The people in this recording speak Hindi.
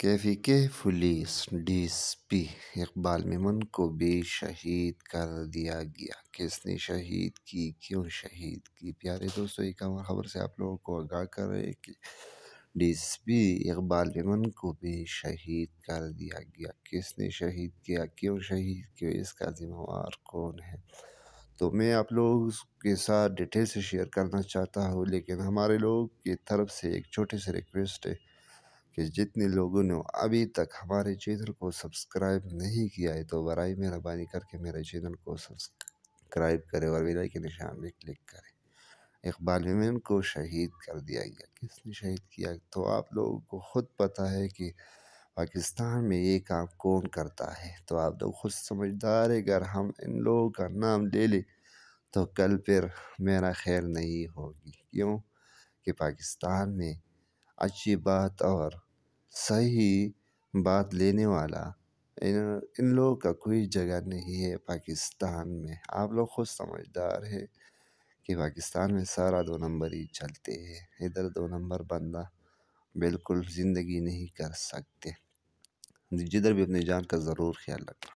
कैफी के पुलिस पी इकबाल मेमन को भी शहीद कर दिया गया किसने शहीद की क्यों शहीद की प्यारे दोस्तों एक और खबर से आप लोगों को आगाह कर रहे कि पी इकबाल मेमन को भी शहीद कर दिया गया किसने शहीद किया क्यों शहीद क्यों इसका जिम्मेवार कौन है तो मैं आप लोग के साथ डिटेल से शेयर करना चाहता हूँ लेकिन हमारे लोग की तरफ से एक छोटी सी रिक्वेस्ट है कि जितने लोगों ने अभी तक हमारे चैनल को सब्सक्राइब नहीं किया है तो बरए मेहरबानी करके मेरे चैनल को सब्सक्राइब करें और विदाई के निशान में क्लिक करें इकबाल मेमन को शहीद कर दिया गया किसने शहीद किया तो आप लोगों को खुद पता है कि पाकिस्तान में ये काम कौन करता है तो आप लोग खुद समझदार है अगर हम इन लोगों का नाम ले लें तो कल फिर मेरा खैर नहीं होगी क्यों कि पाकिस्तान में अच्छी बात और सही बात लेने वाला इन इन लोगों का कोई जगह नहीं है पाकिस्तान में आप लोग खुद समझदार हैं कि पाकिस्तान में सारा दो नंबर ही चलते हैं इधर दो नंबर बंदा बिल्कुल ज़िंदगी नहीं कर सकते जिधर भी अपनी जान का ज़रूर ख्याल रखना